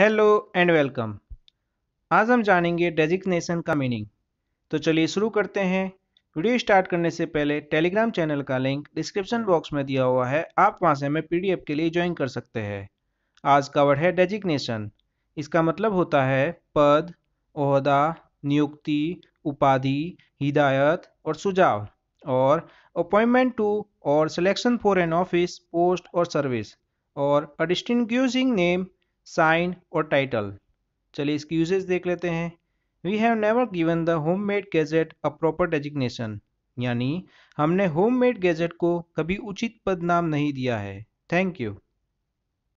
hello and welcome आज हम जानेंगे डेजिग्नेशन का मीनिंग तो चलिए शुरू करते हैं वीडियो स्टार्ट करने से पहले टेलीग्राम चैनल का लिंक डिस्क्रिप्शन बॉक्स में दिया हुआ है आप वहां से हमें पीडीएफ के लिए ज्वाइन कर सकते हैं आज का वर्ड है डेजिग्नेशन इसका मतलब होता है पद ओहदा नियुक्ति उपाधि हिदायत और सुझाव और अपॉइंटमेंट टू और selection for an office post और सर्विस और अ नेम साइन और टाइटल चलिए इसकी यूजेज देख लेते हैं we have never given the home made gadget a proper designation यानी हमने होम मेड गैजेट को कभी उचित पद नाम नहीं दिया है थैंक यू